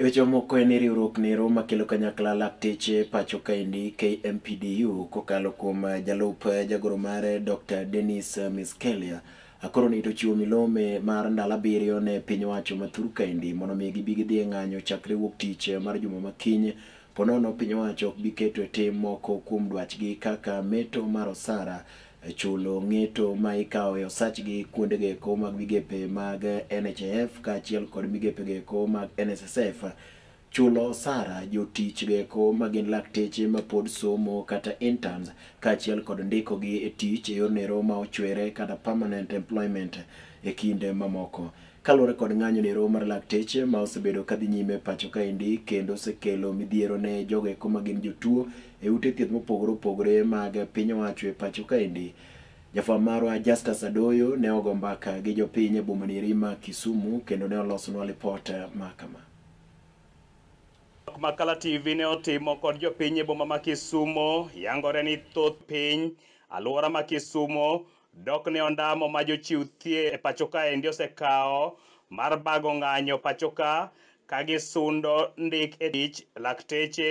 E weche moko en riwruok nero makelo kanyakla lakteche pacho kaendi KMPDU kokalo kuom eh, jalup eh, jagoro mare eh, Dr. Dennis Miskelia. Akoro nito chiwo milome mar ndala abiriyo ne piny owacho mathuru kaendi mondo mi gibi gidhi e ng'anyo chakre wuok tich mar juma makiny ponono piny owacho ok bi keto e tim moko kuom dwachgi kaka meto mar osara E chulo ng'eto ma ikawo e osach gi kuonde gi eko mag migepe mag NHF kaachiel kod migepe gi eko mag NSSF chulo osara jotich gi eko ma gin lakteche ma pod somo kata interns kaachiel kod ndiko gi e tich e yorno ero ma ochwere kata permanent employment e kinde mamoko. kaluwore kod ng'anyo ni ero mar lakteche ma osebedo kadhi nyime e pacho kaendi kendo osekelo midhiero ne jogo eko magin jotuo e ute thieth mopogore opogore mag piny owacho e pacho kaendi. Jafwamb marwa Justus Adoyo ne ogo mbaka gi jopiny e boma nieri ma Kisumu kendo ne olosonwa lipot ma kama. Makala TV ne otimo kod jopiny e boma ma Kisumo yangore ni thoth piny alwora ma Kisumo dok ne ondamo ma jochiw thie e pacho kaendi osekawo mar bago ng'anyo pacho ka kagisundo ndik e tich lakteche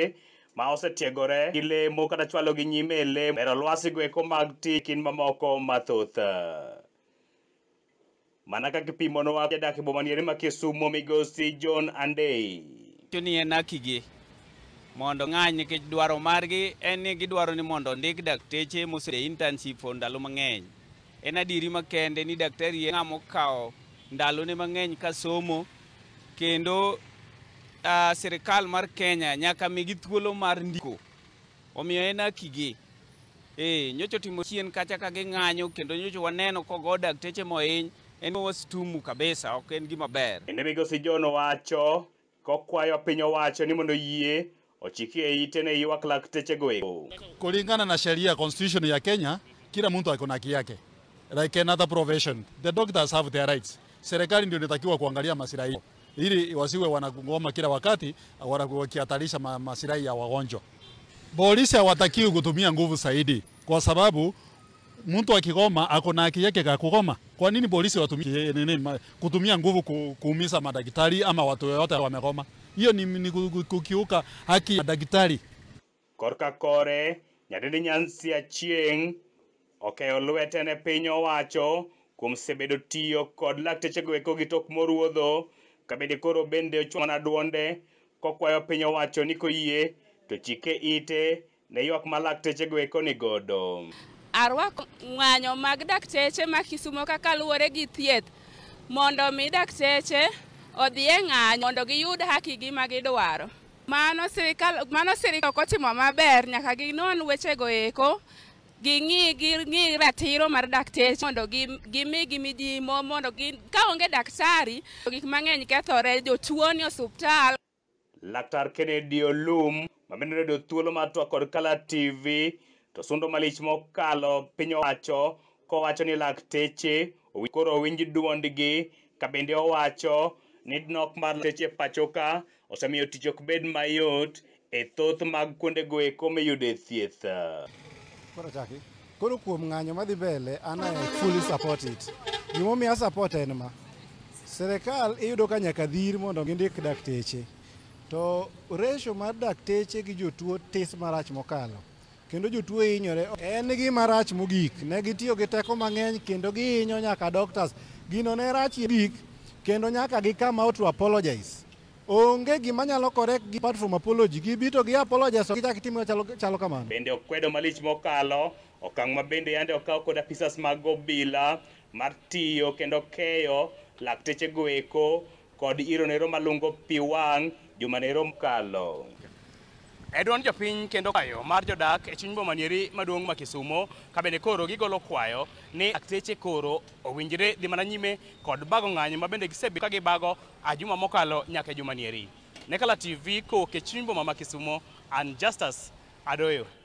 ma osetiegore gi lemo kata chwalo gi nyime e lemo bero lwasi goeko mag tikin mamoko mathoth mana ka kipimonowa jadak e bomaniere ma kisumo migosi john andei ni en akigi mondo ng'any nikech dwaro margi en ni gidwaro ni mondo ondik dakteche mosede internship for ndalo mang'eny en adieri makende ni daktari en ng'ama okawo ndalone mang'eny ka somo kendo uh, sirikal mar kenya nyaka migi thuolo mar ndiko omiyo en akigi ee eh, nyocho timo chien kacha ka ging'anyo kendo nyocho waneno kogo dakteche mohiny en wastumu kabisa ok en gima ber ende migosi john wacho kokwayo piny owacho ni mondo yie ochikie ite ne ywak laktechego eko kulingana na sheria constitution ya kenya kila mtu akona haki yake like another profession. The doctors have their rights. Serikali ndio inatakiwa kuangalia masilahi ili wasiwe wanagoma kila wakati wakihatarisha masilahi ya wagonjwa. Polisi hawatakiwi kutumia nguvu zaidi, kwa sababu mtu akigoma ako na haki yake ya kugoma. Kwa nini polisi watumie eh, nini, kutumia nguvu kuumiza madaktari ama watu wote wamegoma? Hiyo ni, ni kukiuka haki ya daktari. Korka Kore, nyadini Nyansi ya chieng' okeyo lwete ne piny owacho kuom sebedo tiyo kod laktechego eko gi tok moruodho kabende koro bende ochmana duonde kokwayo piny owacho ni koyie to chike ite ne ywak ma laktechego eko nigodo. Arwak ng'anyo mag dakteche ma Kisumo kaka luwore gi thieth mondo mi dakteche odhi e ng'anyo mondo giyud hakigi magidwaro. Mano sirikal mano sirikal ok otimo maber nyaka ginon wechego eko ging'i ging'i ratiro mar dakteche mondo gimigi mijimo mondo kaonge daktari to gik mang'eny kethore jotuoni osuptal laktar kennedi olum mabenderedo thuolo mar twak kod kala tv to sundo malich mokalo piny owacho kowacho ni lakteche koro owinj duondgi kabende owacho ni nok mar lakteche e pacho ka osemiyo tich ok bed mayot e thoth mag kuondego eko miyude thieth koro chaki koro kuom ng'anyo madhi mbele an i fully support it gimomiyo support en ma serikal iyudo ka nyaka dhir mondo gindik dakteche to ratio mar dakteche gi jotuo tis marach mokalo kendo jotuo hinyore en gimarach mogik ne gitiyo gi teko mang'eny kendo gihinyo nyaka doctors gino ne rach gik kendo nyaka gi kama otu apologize onge gima nyalo kore gi apart from apology gibito gi apologize gichak timo chalo, chalo kamano bende okwedo malich mokalo okang' ma bende yande okaw kod apisas mag obila mar tiyo kendo keyo lakteche goeko kod ironero malungo pi wang' juma nero mokalo E duond jopiny kendo kwayo mar jodak e chuny boma nieri maduong' ma Kisumo ka bende koro gigolo kwayo ni akteche koro owinjore dhi mana nyime kod bago ng'anyo ma bende gisebi ka gibago ajuma mokalo nyaka e juma nieri. Nekala TV kowuok e chuny boma ma Kisumo and Justice Adoyo.